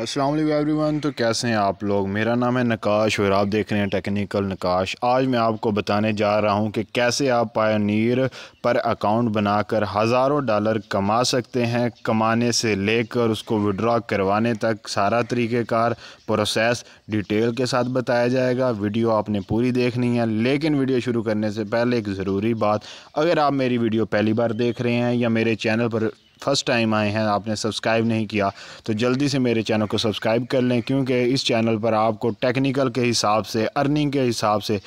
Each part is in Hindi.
अस्सलाम एवरीवन तो कैसे हैं आप लोग मेरा नाम है नकाश और आप देख रहे हैं टेक्निकल नकाश आज मैं आपको बताने जा रहा हूं कि कैसे आप पायनियर पर अकाउंट बनाकर हज़ारों डॉलर कमा सकते हैं कमाने से लेकर उसको विड्रॉ करवाने तक सारा तरीक़ेकार प्रोसेस डिटेल के साथ बताया जाएगा वीडियो आपने पूरी देखनी है लेकिन वीडियो शुरू करने से पहले एक ज़रूरी बात अगर आप मेरी वीडियो पहली बार देख रहे हैं या मेरे चैनल पर फर्स्ट टाइम आए हैं आपने सब्सक्राइब नहीं किया तो जल्दी से मेरे चैनल को सब्सक्राइब कर लें क्योंकि इस चैनल पर आपको टेक्निकल के हिसाब से अर्निंग के हिसाब से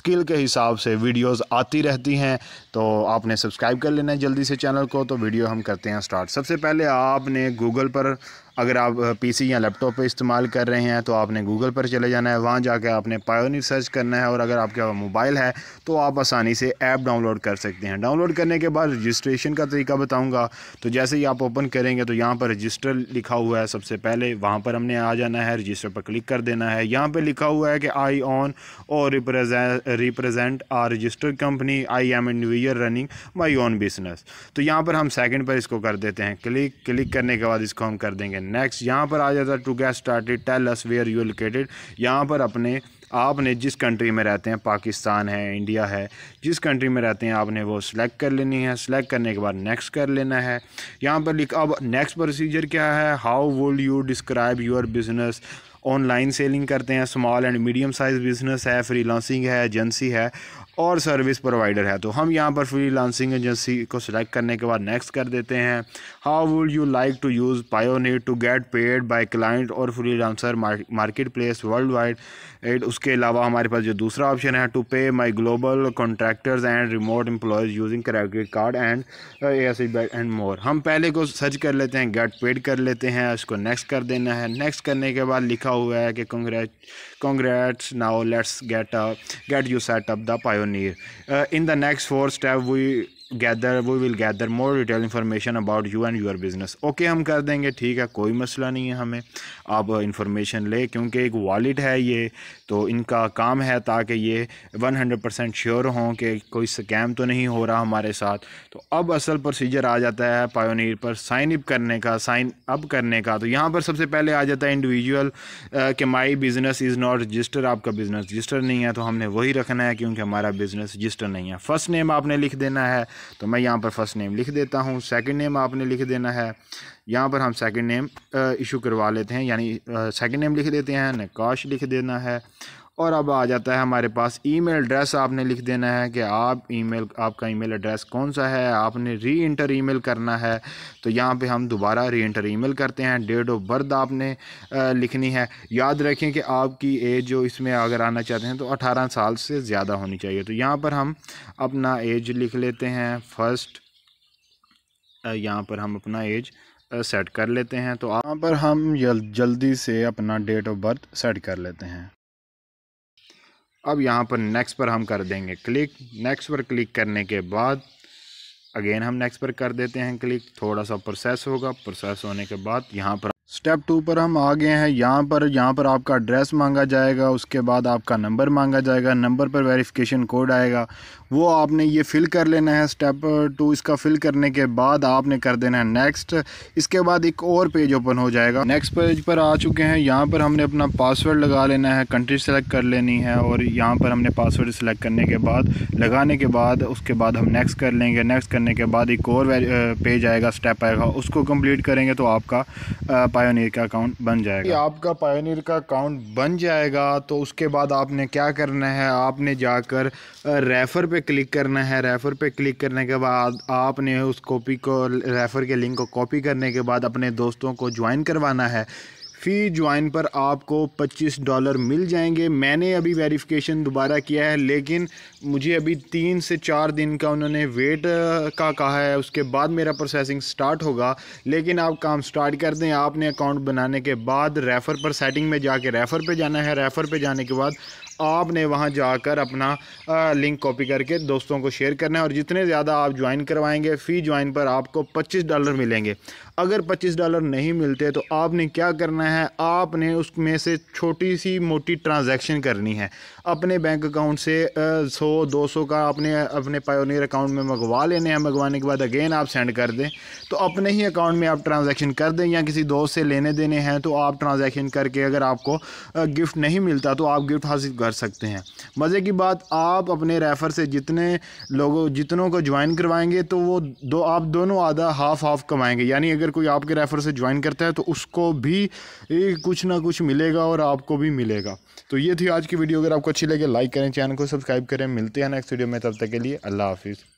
स्किल के हिसाब से वीडियोस आती रहती हैं तो आपने सब्सक्राइब कर लेना है जल्दी से चैनल को तो वीडियो हम करते हैं स्टार्ट सबसे पहले आपने गूगल पर अगर आप पीसी या लैपटॉप पर इस्तेमाल कर रहे हैं तो आपने गूगल पर चले जाना है वहाँ जाकर आपने पायोनी सर्च करना है और अगर आपके पास मोबाइल है तो आप आसानी से ऐप डाउनलोड कर सकते हैं डाउनलोड करने के बाद रजिस्ट्रेशन का तरीका बताऊँगा तो जैसे ही आप ओपन करेंगे तो यहाँ पर रजिस्टर लिखा हुआ है सबसे पहले वहाँ पर हमने आ जाना है रजिस्टर पर क्लिक कर देना है यहाँ पर लिखा हुआ है कि I own or represent are registered company I am individual year running my own business तो यहाँ पर हम सेकेंड पर इसको कर देते हैं क्लिक क्लिक करने के बाद इसको हम कर देंगे नेक्स्ट यहाँ पर आ जाता है to get started tell us where you located यहाँ पर अपने आपने जिस कंट्री में रहते हैं पाकिस्तान है इंडिया है जिस कंट्री में रहते हैं आपने वो सिलेक्ट कर लेनी है सिलेक्ट करने के बाद नेक्स्ट कर लेना है यहाँ पर लिख अब नेक्स्ट प्रोसीजर क्या है how would you describe your business online selling करते हैं small and medium size business है फ्रीलांसिंग है एजेंसी है और सर्विस प्रोवाइडर है तो हम यहाँ पर फ्री लांसिंग एजेंसी को सिलेक्ट करने के बाद नेक्स्ट कर देते हैं how would you like to use Payoneer to get paid by client or freelancer marketplace worldwide एड उसके अलावा हमारे पास जो दूसरा ऑप्शन है to pay my global contractors and remote employees using credit card and A S and more हम पहले को सर्च कर लेते हैं गेट पेड कर लेते हैं उसको नेक्स्ट कर देना है नेक्स्ट करने के बाद लिखा लिखा हुआ है कि congrats now let's get get you set up the Payoneer in the next four step we gather we will gather more detail information about you and your business okay हम कर देंगे ठीक है कोई मसला नहीं है हमें आप इन्फॉर्मेशन ले क्योंकि एक वॉलेट है ये तो इनका काम है ताकि ये वन हंड्रेड परसेंट श्योर हों कि कोई स्कैम तो नहीं हो रहा हमारे साथ तो अब असल प्रोसीजर आ जाता है पायोनीर पर साइन अप करने का साइन अप करने का तो यहाँ पर सबसे पहले आ जाता है इंडिविजुअल कि my business is not register आपका बिज़नेस रजिस्टर नहीं है तो हमने वही रखना है क्योंकि हमारा बिज़नेस रजिस्टर नहीं है फ़र्स्ट नेम आपने लिख देना है तो मैं यहाँ पर फर्स्ट नेम लिख देता हूँ सेकंड नेम आपने लिख देना है यहाँ पर हम सेकंड नेम इशू करवा लेते हैं यानी सेकंड नेम लिख देते हैं नकाश लिख देना है और अब आ जाता है हमारे पास ईमेल एड्रेस आपने लिख देना है कि आप ईमेल आपका ईमेल एड्रेस कौन सा है आपने री इंटर मेल करना है तो यहाँ पे हम दोबारा री इंटर मेल करते हैं डेट ऑफ बर्थ आपने लिखनी है याद रखें कि आपकी एज जो इसमें अगर आना चाहते हैं तो अठारह साल से ज़्यादा होनी चाहिए तो यहाँ पर हम अपना एज लिख लेते हैं फर्स्ट यहाँ पर हम अपना एज सेट कर लेते हैं तो यहाँ पर हम जल्दी से अपना डेट ऑफ बर्थ सेट कर लेते हैं अब यहाँ पर नेक्स्ट पर हम कर देंगे क्लिक नेक्स्ट पर क्लिक करने के बाद अगेन हम नेक्स्ट पर कर देते हैं क्लिक थोड़ा सा प्रोसेस होगा प्रोसेस होने के बाद यहाँ पर स्टेप टू पर हम आ गए हैं यहाँ पर यहाँ पर आपका एड्रेस मांगा जाएगा उसके बाद आपका नंबर मांगा जाएगा नंबर पर वेरिफिकेशन कोड आएगा वो आपने ये फ़िल कर लेना है स्टेप टू इसका फ़िल करने के बाद आपने कर देना है नेक्स्ट इसके बाद एक और पेज ओपन हो जाएगा नेक्स्ट पेज पर आ चुके हैं यहाँ पर हमने अपना पासवर्ड लगा लेना है कंट्री सेलेक्ट कर लेनी है और यहाँ पर हमने पासवर्ड सेलेक्ट करने के बाद लगाने के बाद उसके बाद हम नेक्स्ट कर लेंगे नेक्स्ट करने के बाद एक और पेज आएगा स्टेप आएगा उसको कम्प्लीट करेंगे तो आपका पायो पायोनियर का अकाउंट बन जाएगा आपका पायोनियर का अकाउंट बन जाएगा तो उसके बाद आपने क्या करना है आपने जाकर रेफ़र पे क्लिक करना है रेफ़र पे क्लिक करने के बाद आपने उस कॉपी को रेफ़र के लिंक को कॉपी करने के बाद अपने दोस्तों को ज्वाइन करवाना है फ़ी ज्वाइन पर आपको 25 डॉलर मिल जाएंगे मैंने अभी वेरिफिकेशन दोबारा किया है लेकिन मुझे अभी तीन से चार दिन का उन्होंने वेट का कहा है उसके बाद मेरा प्रोसेसिंग स्टार्ट होगा लेकिन आप काम स्टार्ट कर दें आपने अकाउंट बनाने के बाद रेफ़र पर सेटिंग में जाके रेफ़र पे जाना है रेफ़र पे जाने के बाद आपने वहाँ जाकर अपना आ, लिंक कॉपी करके दोस्तों को शेयर करना है और जितने ज़्यादा आप ज्वाइन करवाएंगे फ़ी ज्वाइन पर आपको 25 डॉलर मिलेंगे अगर पच्चीस डॉलर नहीं मिलते तो आपने क्या करना है आपने उसमें से छोटी सी मोटी ट्रांजैक्शन करनी है अपने बैंक अकाउंट से सौ दो सौ का आपने अपने पायोनियर अकाउंट में मंगवा लेने हैं मंगवाने के बाद अगेन आप सेंड कर दें तो अपने ही अकाउंट में आप ट्रांजैक्शन कर दें या किसी दोस्त से लेने देने हैं तो आप ट्रांज़ेक्शन करके अगर आपको गिफ्ट नहीं मिलता तो आप गिफ्ट हासिल कर सकते हैं मज़े की बात आप अपने रेफ़र से जितने लोगों जितनों को ज्वाइन करवाएंगे तो वो दो आप दोनों आधा हाफ हाफ कमाएंगे यानी अगर कोई आपके रेफर से ज्वाइन करता है तो उसको भी कुछ ना कुछ मिलेगा और आपको भी मिलेगा तो ये थी आज की वीडियो अगर आपको अच्छी लगे लाइक करें चैनल को सब्सक्राइब करें मिलते हैं नेक्स्ट वीडियो में तब तक के लिए अल्लाह हाफिज़